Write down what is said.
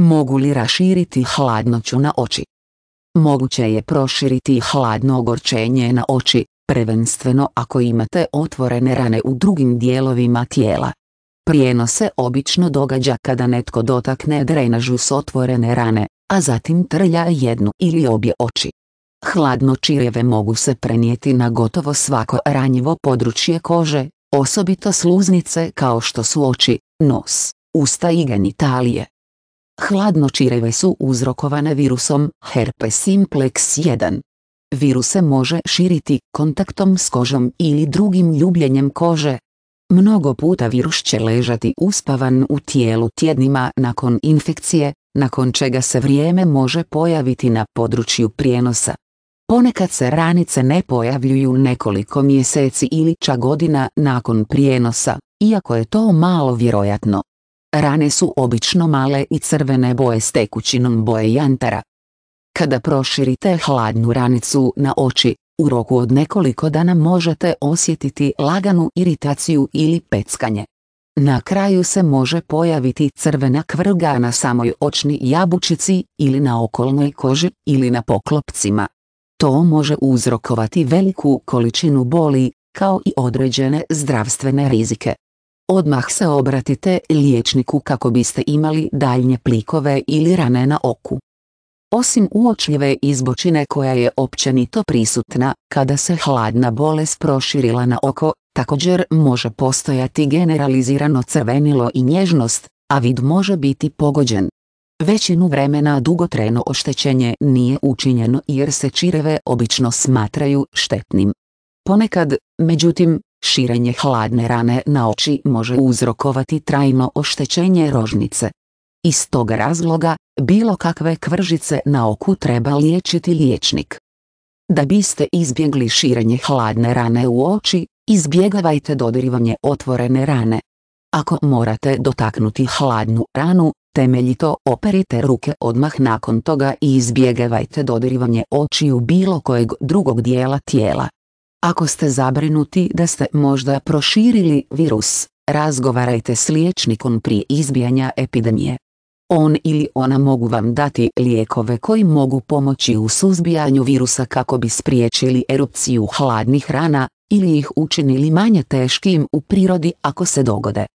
Mogu li raširiti hladnoću na oči? Moguće je proširiti hladno ogorčenje na oči, prvenstveno ako imate otvorene rane u drugim dijelovima tijela. Prijeno se obično događa kada netko dotakne drenažu s otvorene rane, a zatim trlja jednu ili obje oči. Hladno čirjeve mogu se prenijeti na gotovo svako ranjivo područje kože, osobito sluznice kao što su oči, nos, usta i genitalije. Hladnočireve su uzrokovane virusom herpes simplex 1. Virus se može širiti kontaktom s kožom ili drugim ljubljenjem kože. Mnogo puta virus će ležati uspavan u tijelu tjednima nakon infekcije, nakon čega se vrijeme može pojaviti na području prijenosa. Ponekad se ranice ne pojavljuju nekoliko mjeseci ili čak godina nakon prijenosa, iako je to malo vjerojatno. Rane su obično male i crvene boje s tekućinom boje jantara. Kada proširite hladnu ranicu na oči, u roku od nekoliko dana možete osjetiti laganu iritaciju ili peckanje. Na kraju se može pojaviti crvena kvrga na samoj očni jabučici ili na okolnoj koži ili na poklopcima. To može uzrokovati veliku količinu boli, kao i određene zdravstvene rizike. Odmah se obratite liječniku kako biste imali daljnje plikove ili rane na oku. Osim uočljive izbočine koja je općenito prisutna, kada se hladna bolest proširila na oko, također može postojati generalizirano crvenilo i nježnost, a vid može biti pogođen. Većinu vremena dugotreno oštećenje nije učinjeno jer se čireve obično smatraju štetnim. Ponekad, međutim, Širenje hladne rane na oči može uzrokovati trajno oštećenje rožnice. Iz tog razloga, bilo kakve kvržice na oku treba liječiti liječnik. Da biste izbjegli širenje hladne rane u oči, izbjegavajte dodirivanje otvorene rane. Ako morate dotaknuti hladnu ranu, temeljito operite ruke odmah nakon toga i izbjegavajte dodirivanje očiju bilo kojeg drugog dijela tijela. Ako ste zabrinuti da ste možda proširili virus, razgovarajte s liječnikom prije izbijanja epidemije. On ili ona mogu vam dati lijekove koji mogu pomoći u suzbijanju virusa kako bi spriječili erupciju hladnih rana, ili ih učinili manje teškim u prirodi ako se dogode.